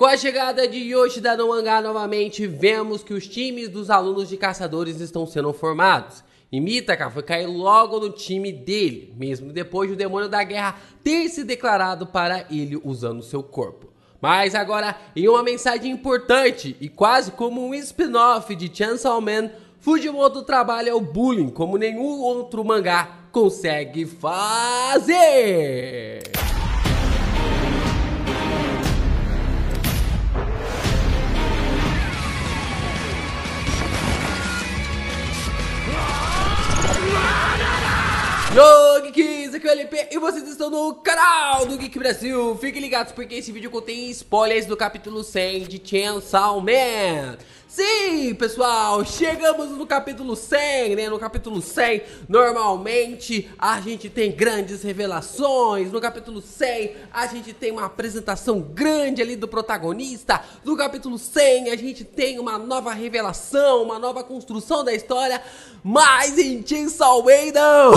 Com a chegada de Yoshida no mangá novamente, vemos que os times dos alunos de caçadores estão sendo formados. E Mitaka foi cair logo no time dele, mesmo depois do demônio da guerra ter se declarado para ele usando seu corpo. Mas agora, em uma mensagem importante e quase como um spin-off de Chainsaw Man, Fujimoto trabalha o bullying como nenhum outro mangá consegue fazer. Yo! aqui é o LP e vocês estão no canal do Geek Brasil. Fiquem ligados porque esse vídeo contém spoilers do capítulo 100 de Chainsaw Man. Sim, pessoal, chegamos no capítulo 100, né? No capítulo 100, normalmente a gente tem grandes revelações. No capítulo 100, a gente tem uma apresentação grande ali do protagonista. No capítulo 100, a gente tem uma nova revelação, uma nova construção da história. Mas em Chainsaw Man, não!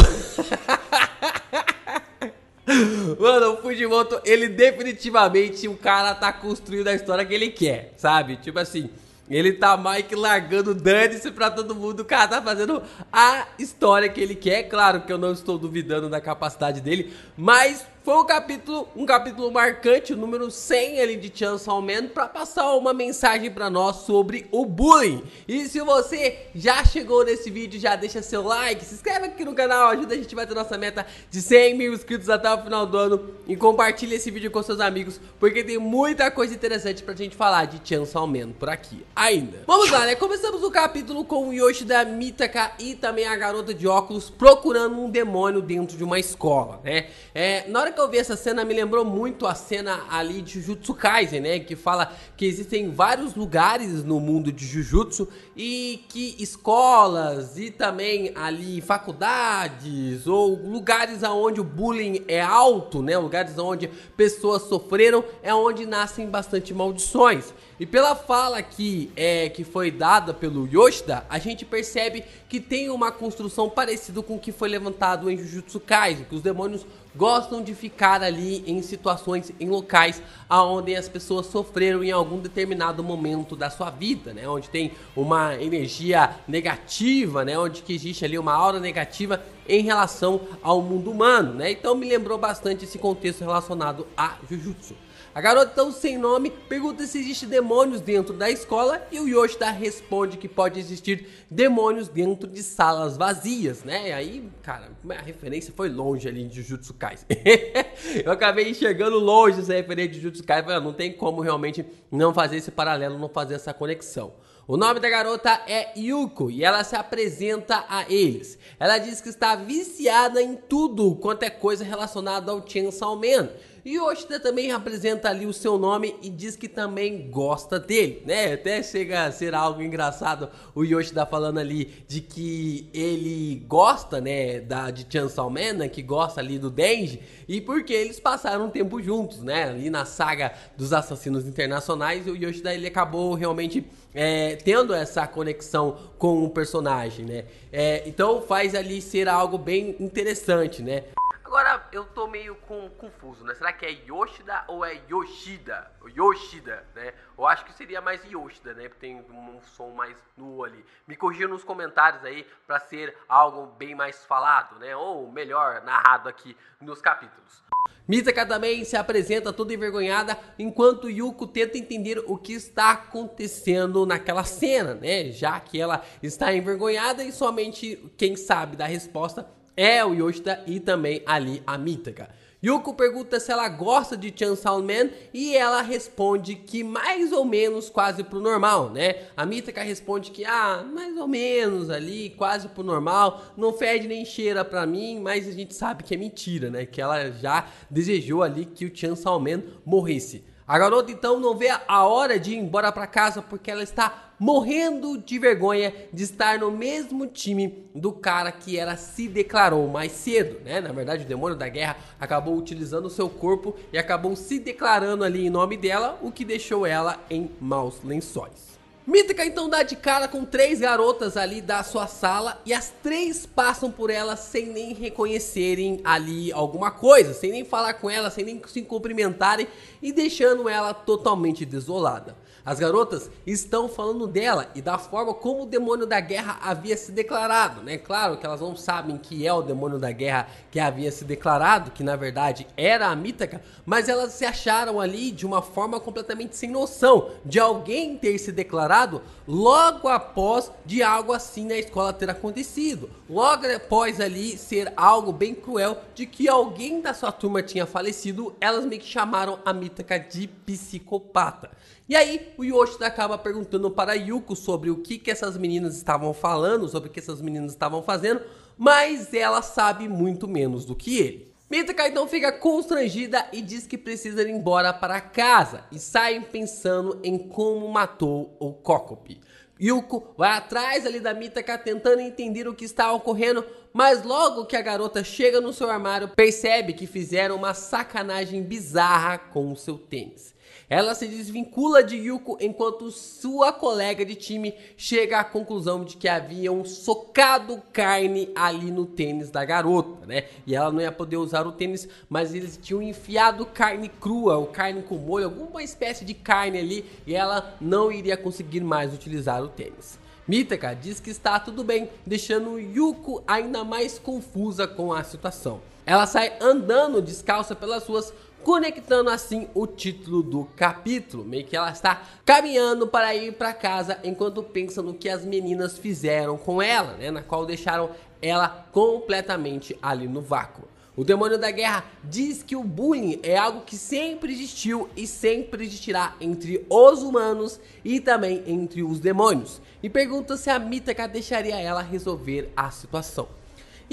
Mano, o Fujimoto, ele definitivamente, o cara tá construindo a história que ele quer, sabe? Tipo assim, ele tá mais que largando dane-se pra todo mundo. O cara tá fazendo a história que ele quer. Claro que eu não estou duvidando da capacidade dele, mas foi um capítulo, um capítulo marcante, o número 100 ali de Chance Man, para passar uma mensagem para nós sobre o bullying. E se você já chegou nesse vídeo, já deixa seu like, se inscreve aqui no canal, ajuda a gente a bater nossa meta de 100 mil inscritos até o final do ano e compartilha esse vídeo com seus amigos, porque tem muita coisa interessante pra gente falar de Chance Man por aqui ainda. Vamos lá, né? Começamos o capítulo com o Yoshi da Mitaka e também a garota de óculos procurando um demônio dentro de uma escola, né? É, na hora que eu vi essa cena, me lembrou muito a cena ali de Jujutsu Kaisen, né? Que fala que existem vários lugares no mundo de Jujutsu e que escolas e também ali faculdades ou lugares aonde o bullying é alto, né? Lugares onde pessoas sofreram é onde nascem bastante maldições. E pela fala que, é, que foi dada pelo Yoshida, a gente percebe que tem uma construção parecida com o que foi levantado em Jujutsu Kaisen, que os demônios gostam de ficar ali em situações, em locais aonde as pessoas sofreram em algum determinado momento da sua vida, né? Onde tem uma energia negativa, né? Onde que existe ali uma aura negativa em relação ao mundo humano, né? Então me lembrou bastante esse contexto relacionado a Jujutsu. A garota tão sem nome pergunta se existe demônios dentro da escola e o Yoshida responde que pode existir demônios dentro de salas vazias, né? E aí, cara, a referência foi longe ali de Jujutsu Kaisen. eu acabei chegando longe essa referência de Jujutsu Kaisen, ah, não tem como realmente não fazer esse paralelo, não fazer essa conexão. O nome da garota é Yuko e ela se apresenta a eles. Ela diz que está viciada em tudo quanto é coisa relacionada ao Chainsaw Man e Yoshida também apresenta ali o seu nome e diz que também gosta dele, né? Até chega a ser algo engraçado o Yoshida falando ali de que ele gosta, né, da, de Chainsaw Man, né, que gosta ali do Denji, e porque eles passaram um tempo juntos, né? Ali na saga dos assassinos internacionais, o Yoshida ele acabou realmente é, tendo essa conexão com o personagem, né? É, então faz ali ser algo bem interessante, né? Agora eu tô meio com, confuso, né? Será que é Yoshida ou é Yoshida? Yoshida, né? Eu acho que seria mais Yoshida, né? Porque tem um som mais nu ali. Me corrija nos comentários aí para ser algo bem mais falado, né? Ou melhor, narrado aqui nos capítulos. Misaka também se apresenta toda envergonhada enquanto Yuko tenta entender o que está acontecendo naquela cena, né? Já que ela está envergonhada e somente quem sabe da resposta é o Yoshida e também ali a Mitaka. Yuko pergunta se ela gosta de Chan Sound Man e ela responde que mais ou menos quase pro normal, né? A Mitaka responde que, ah, mais ou menos ali, quase pro normal, não fede nem cheira pra mim, mas a gente sabe que é mentira, né? Que ela já desejou ali que o Chan Sound Man morresse. A garota então não vê a hora de ir embora pra casa porque ela está morrendo de vergonha de estar no mesmo time do cara que ela se declarou mais cedo, né? Na verdade, o demônio da guerra acabou utilizando o seu corpo e acabou se declarando ali em nome dela, o que deixou ela em maus lençóis. Mítica então dá de cara com três garotas ali da sua sala e as três passam por ela sem nem reconhecerem ali alguma coisa, sem nem falar com ela, sem nem se cumprimentarem e deixando ela totalmente desolada. As garotas estão falando dela e da forma como o demônio da guerra havia se declarado, né? Claro que elas não sabem que é o demônio da guerra que havia se declarado, que na verdade era a Mítica, mas elas se acharam ali de uma forma completamente sem noção de alguém ter se declarado logo após de algo assim na escola ter acontecido. Logo após ali ser algo bem cruel de que alguém da sua turma tinha falecido, elas meio que chamaram a Mítica de psicopata. E aí, o Yoshida acaba perguntando para Yuko sobre o que, que essas meninas estavam falando, sobre o que essas meninas estavam fazendo, mas ela sabe muito menos do que ele. Mitsuka então fica constrangida e diz que precisa ir embora para casa e saem pensando em como matou o Kokopi. Yuko vai atrás ali da Mitaka tentando entender o que está ocorrendo, mas logo que a garota chega no seu armário, percebe que fizeram uma sacanagem bizarra com o seu tênis. Ela se desvincula de Yuko enquanto sua colega de time chega à conclusão de que haviam socado carne ali no tênis da garota, né? E ela não ia poder usar o tênis, mas eles tinham enfiado carne crua, ou carne com molho, alguma espécie de carne ali, e ela não iria conseguir mais utilizar o tênis. Mitaka diz que está tudo bem, deixando Yuko ainda mais confusa com a situação. Ela sai andando descalça pelas ruas, conectando assim o título do capítulo. Meio que ela está caminhando para ir para casa enquanto pensa no que as meninas fizeram com ela, né? Na qual deixaram ela completamente ali no vácuo. O demônio da guerra diz que o bullying é algo que sempre existiu e sempre existirá entre os humanos e também entre os demônios. E pergunta se a Mitaka deixaria ela resolver a situação.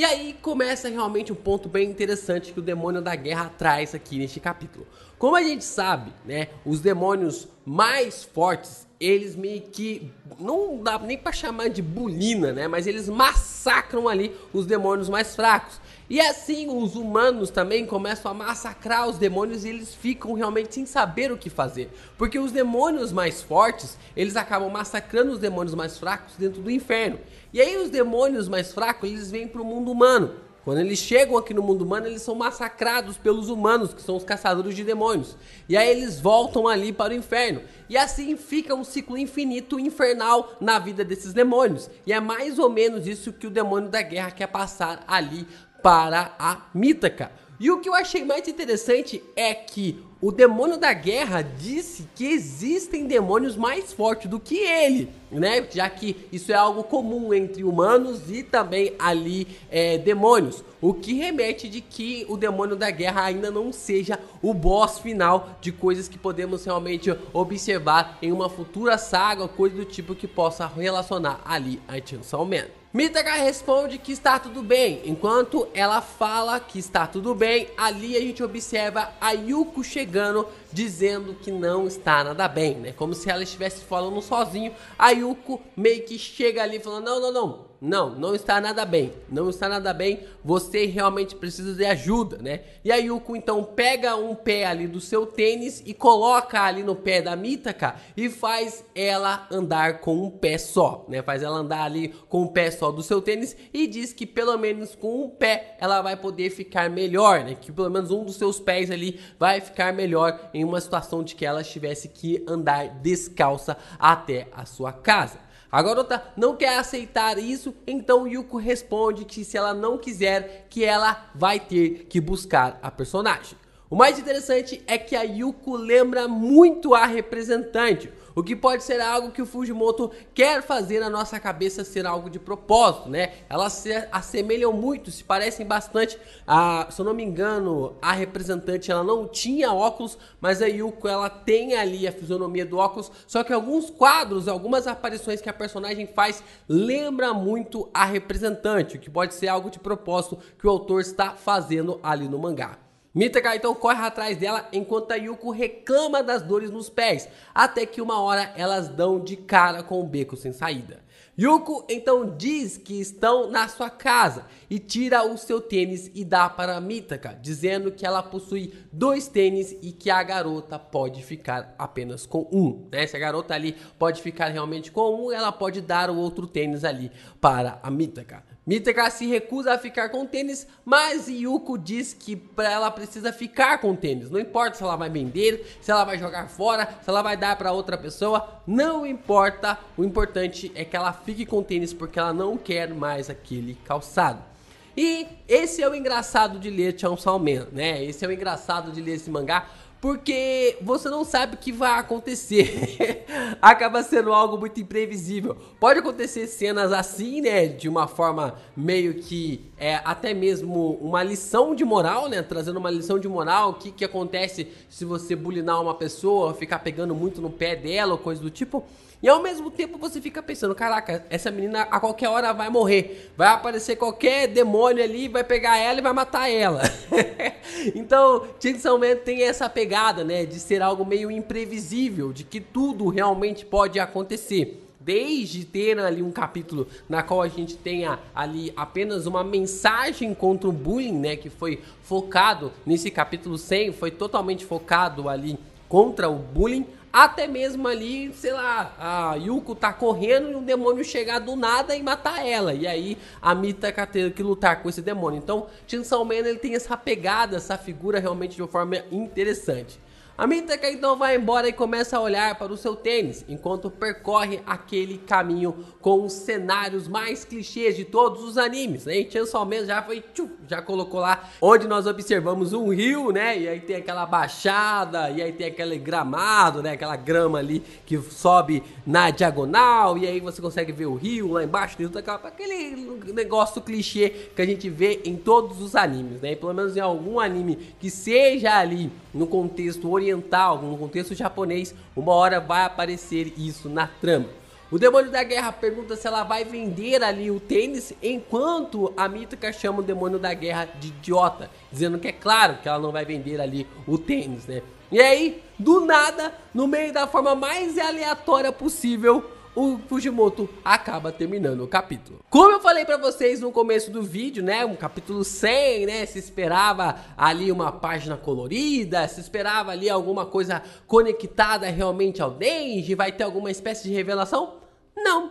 E aí começa realmente um ponto bem interessante que o demônio da guerra traz aqui neste capítulo. Como a gente sabe, né, os demônios mais fortes, eles meio que não dá nem para chamar de bulina, né, mas eles massacram ali os demônios mais fracos. E assim os humanos também começam a massacrar os demônios e eles ficam realmente sem saber o que fazer. Porque os demônios mais fortes, eles acabam massacrando os demônios mais fracos dentro do inferno. E aí os demônios mais fracos, eles vêm para o mundo humano. Quando eles chegam aqui no mundo humano, eles são massacrados pelos humanos, que são os caçadores de demônios. E aí eles voltam ali para o inferno. E assim fica um ciclo infinito infernal na vida desses demônios. E é mais ou menos isso que o demônio da guerra quer passar ali para a Mítaca. E o que eu achei mais interessante é que o demônio da guerra disse que existem demônios mais fortes do que ele, né? Já que isso é algo comum entre humanos e também ali é, demônios. O que remete de que o demônio da guerra ainda não seja o boss final de coisas que podemos realmente observar em uma futura saga, coisa do tipo que possa relacionar ali a Chainsaw Man. Mitaka responde que está tudo bem. Enquanto ela fala que está tudo bem, ali a gente observa a Yuko chegando dizendo que não está nada bem, né? Como se ela estivesse falando sozinho. A Yuko meio que chega ali falando: "Não, não, não. Não, não está nada bem. Não está nada bem. Você realmente precisa de ajuda, né? E a Yuko então pega um pé ali do seu tênis e coloca ali no pé da Mitaka e faz ela andar com um pé só, né? Faz ela andar ali com um pé só do seu tênis e diz que pelo menos com um pé ela vai poder ficar melhor, né? Que pelo menos um dos seus pés ali vai ficar melhor em uma situação de que ela tivesse que andar descalça até a sua casa. A garota não quer aceitar isso isso, então Yuko responde que se ela não quiser, que ela vai ter que buscar a personagem. O mais interessante é que a Yuko lembra muito a representante, o que pode ser algo que o Fujimoto quer fazer na nossa cabeça ser algo de propósito, né? Elas se assemelham muito, se parecem bastante. A, se eu não me engano, a representante ela não tinha óculos, mas a Yuko ela tem ali a fisionomia do óculos, só que alguns quadros, algumas aparições que a personagem faz lembra muito a representante, o que pode ser algo de propósito que o autor está fazendo ali no mangá. Mitaka então corre atrás dela enquanto a Yuko reclama das dores nos pés, até que uma hora elas dão de cara com o beco sem saída. Yuko então diz que estão na sua casa e tira o seu tênis e dá para Mitaka, dizendo que ela possui dois tênis e que a garota pode ficar apenas com um. Né? Se a garota ali pode ficar realmente com um, ela pode dar o outro tênis ali para a Mitaka. Mitra se recusa a ficar com tênis, mas Yuko diz que para ela precisa ficar com tênis. Não importa se ela vai vender, se ela vai jogar fora, se ela vai dar para outra pessoa, não importa. O importante é que ela fique com tênis porque ela não quer mais aquele calçado. E esse é o engraçado de ler Chão Salman, né? Esse é o engraçado de ler esse mangá, porque você não sabe o que vai acontecer. Acaba sendo algo muito imprevisível. Pode acontecer cenas assim, né? De uma forma meio que é, até mesmo uma lição de moral, né? Trazendo uma lição de moral. O que, que acontece se você bulinar uma pessoa, ficar pegando muito no pé dela, ou coisa do tipo. E ao mesmo tempo você fica pensando, caraca, essa menina a qualquer hora vai morrer. Vai aparecer qualquer demônio ali, vai pegar ela e vai matar ela. então, Chainsaw Man tem essa pegada, né, de ser algo meio imprevisível, de que tudo realmente pode acontecer desde ter ali um capítulo na qual a gente tenha ali apenas uma mensagem contra o bullying, né, que foi focado nesse capítulo 100, foi totalmente focado ali contra o bullying, até mesmo ali, sei lá, a Yuko tá correndo e um demônio chegar do nada e matar ela. E aí a Mita tendo que lutar com esse demônio. Então, Chainsaw Man ele tem essa pegada, essa figura realmente de uma forma interessante. A Mitaka então vai embora e começa a olhar para o seu tênis, enquanto percorre aquele caminho com os cenários mais clichês de todos os animes, né? E Chainsaw Man já foi, tchum, já colocou lá, onde nós observamos um rio, né? E aí tem aquela baixada, e aí tem aquele gramado, né? Aquela grama ali que sobe na diagonal, e aí você consegue ver o rio lá embaixo, aquele negócio clichê que a gente vê em todos os animes, né? E pelo menos em algum anime que seja ali no contexto oriental, oriental, no contexto japonês, uma hora vai aparecer isso na trama. O demônio da guerra pergunta se ela vai vender ali o tênis, enquanto a mítica chama o demônio da guerra de idiota, dizendo que é claro que ela não vai vender ali o tênis, né? E aí, do nada, no meio da forma mais aleatória possível, o Fujimoto acaba terminando o capítulo. Como eu falei para vocês no começo do vídeo, né, um capítulo 100, né, se esperava ali uma página colorida, se esperava ali alguma coisa conectada realmente ao Denji, vai ter alguma espécie de revelação? Não!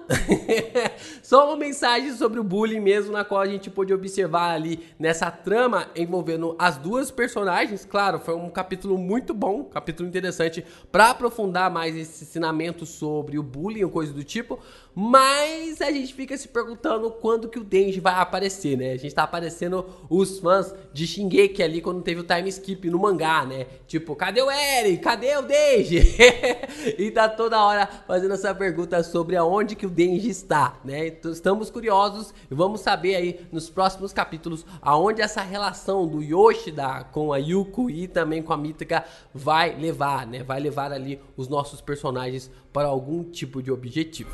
Só uma mensagem sobre o bullying mesmo, na qual a gente pôde observar ali nessa trama envolvendo as duas personagens. Claro, foi um capítulo muito bom, capítulo interessante para aprofundar mais esse ensinamento sobre o bullying ou coisa do tipo. Mas a gente fica se perguntando quando que o Denji vai aparecer, né? A gente tá aparecendo os fãs de Shingeki ali quando teve o time skip no mangá, né? Tipo, cadê o Eren? Cadê o Denji? e tá toda hora fazendo essa pergunta sobre aonde Onde que o Denji está, né? Então, estamos curiosos e vamos saber aí nos próximos capítulos aonde essa relação do Yoshida com a Yuko e também com a Mitaka vai levar, né? Vai levar ali os nossos personagens para algum tipo de objetivo.